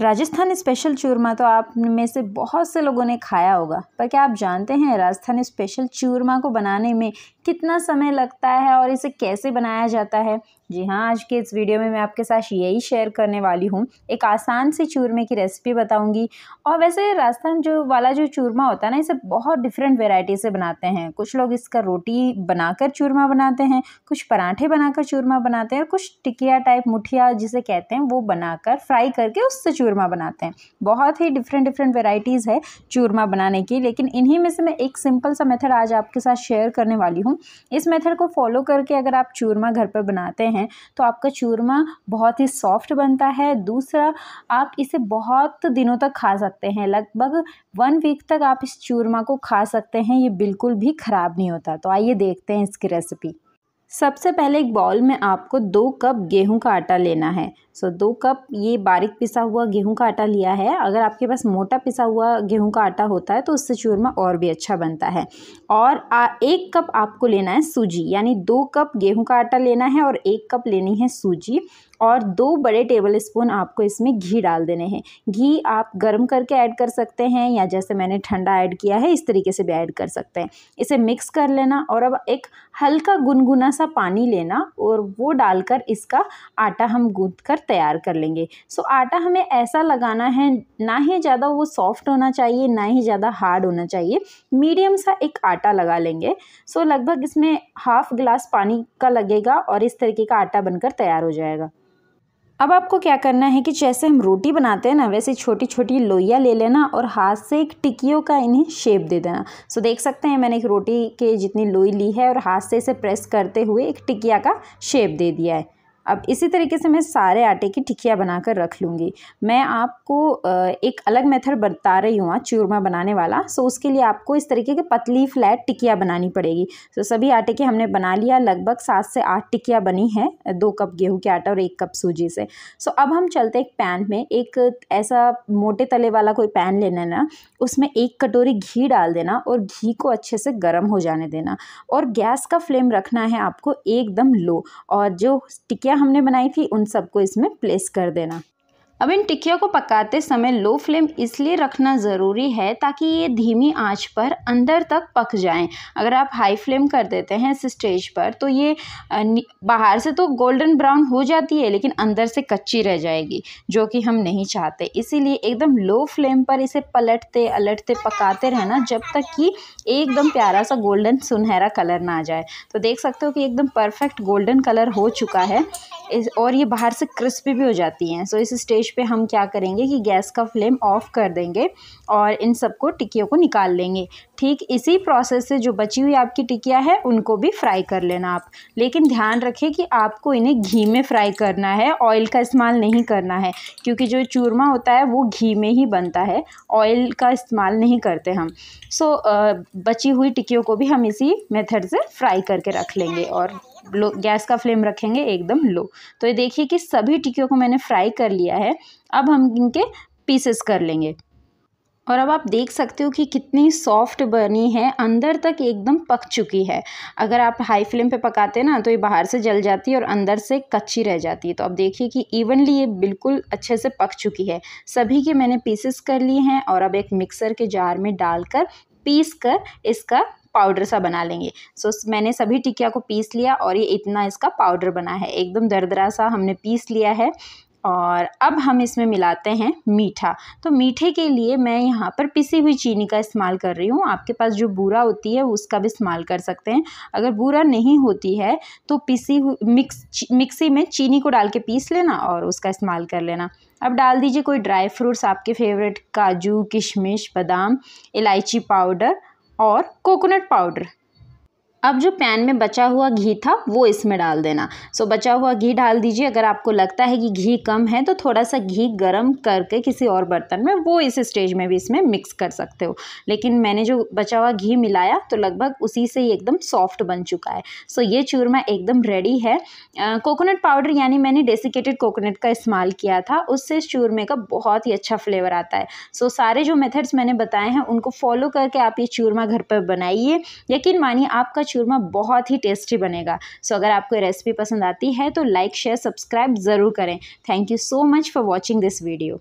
Rajasthan special चूरमा तो आप में से बहुत से लोगों ने खाया होगा पर क्या आप जानते हैं राजस्थान स्पेशल चूरमा को बनाने में कितना समय लगता है और इसे कैसे बनाया जाता है जी हाँ आज के इस वीडियो में मैं आपके साथ यही शेयर करने वाली हूँ एक आसान सी चूरमे की रेसिपी बताऊँगी और वैसे राजस्थान जो वाला जो चूरमा होता है ना इसे बहुत डिफरेंट वेराइटी से बनाते हैं कुछ लोग इसका रोटी बनाकर चूरमा बनाते हैं कुछ पराठे बनाकर चूरमा बनाते हैं और कुछ टिकिया टाइप मुठिया जिसे कहते हैं वो बनाकर फ्राई करके उससे चूरमा बनाते हैं बहुत ही डिफरेंट डिफरेंट वेराइटीज़ है चूरमा बनाने की लेकिन इन्हीं में से मैं एक सिंपल सा मेथड आज आपके साथ शेयर करने वाली हूँ हूँ इस मेथड को फॉलो करके अगर आप चूरमा घर पर बनाते हैं तो आपका चूरमा बहुत ही सॉफ्ट बनता है दूसरा आप इसे बहुत दिनों तक खा सकते हैं लगभग वन वीक तक आप इस चूरमा को खा सकते हैं ये बिल्कुल भी ख़राब नहीं होता तो आइए देखते हैं इसकी रेसिपी सबसे पहले एक बाउल में आपको दो कप गेहूं का आटा लेना है सो दो कप ये बारीक पिसा हुआ गेहूं का आटा लिया है अगर आपके पास मोटा पिसा हुआ गेहूं का आटा होता है तो उससे चूरमा और भी अच्छा बनता है और आ, एक कप आपको लेना है सूजी यानी दो कप गेहूं का आटा लेना है और एक कप लेनी है सूजी और दो बड़े टेबल स्पून आपको इसमें घी डाल देने हैं घी आप गर्म करके ऐड कर सकते हैं या जैसे मैंने ठंडा ऐड किया है इस तरीके से भी ऐड कर सकते हैं इसे मिक्स कर लेना और अब एक हल्का गुनगुना सा पानी लेना और वो डालकर इसका आटा हम गूंथ कर तैयार कर लेंगे सो आटा हमें ऐसा लगाना है ना ही ज़्यादा वो सॉफ्ट होना चाहिए ना ही ज़्यादा हार्ड होना चाहिए मीडियम सा एक आटा लगा लेंगे सो लगभग इसमें हाफ़ गिलास पानी का लगेगा और इस तरीके का आटा बनकर तैयार हो जाएगा अब आपको क्या करना है कि जैसे हम रोटी बनाते हैं ना वैसे छोटी छोटी लोइयाँ ले लेना और हाथ से एक टिकियों का इन्हें शेप दे देना सो देख सकते हैं मैंने एक रोटी के जितनी लोई ली है और हाथ से इसे प्रेस करते हुए एक टिकिया का शेप दे दिया है अब इसी तरीके से मैं सारे आटे की टिकिया बनाकर रख लूँगी मैं आपको एक अलग मेथड बता रही हूँ चूरमा बनाने वाला सो उसके लिए आपको इस तरीके की पतली फ्लैट टिकिया बनानी पड़ेगी सो सभी आटे की हमने बना लिया लगभग सात से आठ टिकिया बनी है दो कप गेहूँ के आटा और एक कप सूजी से सो अब हम चलते एक पैन में एक ऐसा मोटे तले वाला कोई पैन लेना ना उसमें एक कटोरी घी डाल देना और घी को अच्छे से गर्म हो जाने देना और गैस का फ्लेम रखना है आपको एकदम लो और जो टिकिया क्या हमने बनाई थी उन सबको इसमें प्लेस कर देना अब इन टिक्कियों को पकाते समय लो फ्लेम इसलिए रखना ज़रूरी है ताकि ये धीमी आंच पर अंदर तक पक जाएं अगर आप हाई फ्लेम कर देते हैं इस स्टेज पर तो ये बाहर से तो गोल्डन ब्राउन हो जाती है लेकिन अंदर से कच्ची रह जाएगी जो कि हम नहीं चाहते इसीलिए एकदम लो फ्लेम पर इसे पलटते अलटते पकाते रहना जब तक कि एकदम प्यारा सा गोल्डन सुनहरा कलर ना आ जाए तो देख सकते हो कि एकदम परफेक्ट गोल्डन कलर हो चुका है और ये बाहर से क्रिस्पी भी हो जाती हैं सो इस स्टेज पे हम क्या करेंगे कि गैस का फ्लेम ऑफ़ कर देंगे और इन सबको टिक्कियों को निकाल लेंगे ठीक इसी प्रोसेस से जो बची हुई आपकी टिकिया है उनको भी फ्राई कर लेना आप लेकिन ध्यान रखें कि आपको इन्हें घी में फ्राई करना है ऑयल का इस्तेमाल नहीं करना है क्योंकि जो चूरमा होता है वो घी में ही बनता है ऑयल का इस्तेमाल नहीं करते हम सो so, बची हुई टिक्कियों को भी हम इसी मेथड से फ्राई करके रख लेंगे और लो गैस का फ्लेम रखेंगे एकदम लो तो ये देखिए कि सभी टिक्कियों को मैंने फ्राई कर लिया है अब हम इनके पीसेस कर लेंगे और अब आप देख सकते हो कि कितनी सॉफ्ट बनी है अंदर तक एकदम पक चुकी है अगर आप हाई फ्लेम पे पकाते हैं ना तो ये बाहर से जल जाती है और अंदर से कच्ची रह जाती है तो अब देखिए कि इवनली ये बिल्कुल अच्छे से पक चुकी है सभी के मैंने पीसेस कर लिए हैं और अब एक मिक्सर के जार में डालकर पीस कर इसका पाउडर सा बना लेंगे सो so, मैंने सभी टिकिया को पीस लिया और ये इतना इसका पाउडर बना है एकदम दरदरा सा हमने पीस लिया है और अब हम इसमें मिलाते हैं मीठा तो मीठे के लिए मैं यहाँ पर पिसी हुई चीनी का इस्तेमाल कर रही हूँ आपके पास जो बूरा होती है उसका भी इस्तेमाल कर सकते हैं अगर बूरा नहीं होती है तो पिसी हुई मिक्स मिक्सी में चीनी को डाल के पीस लेना और उसका इस्तेमाल कर लेना अब डाल दीजिए कोई ड्राई फ्रूट्स आपके फेवरेट काजू किशमिश बादाम इलायची पाउडर और कोकोनट पाउडर अब जो पैन में बचा हुआ घी था वो इसमें डाल देना सो बचा हुआ घी डाल दीजिए अगर आपको लगता है कि घी कम है तो थोड़ा सा घी गर्म करके किसी और बर्तन में वो इस स्टेज में भी इसमें मिक्स कर सकते हो लेकिन मैंने जो बचा हुआ घी मिलाया तो लगभग उसी से ही एकदम सॉफ्ट बन चुका है सो ये चूरमा एकदम रेडी है कोकोनट पाउडर यानी मैंने डेसिकेटेड कोकोनट का इस्तेमाल किया था उससे इस चूरमे का बहुत ही अच्छा फ्लेवर आता है सो सारे जो मेथड्स मैंने बताए हैं उनको फॉलो करके आप ये चूरमा घर पर बनाइए यकीन मानिए आपका चूरमा बहुत ही टेस्टी बनेगा सो so, अगर आपको रेसिपी पसंद आती है तो लाइक शेयर सब्सक्राइब ज़रूर करें thank you so much for watching this video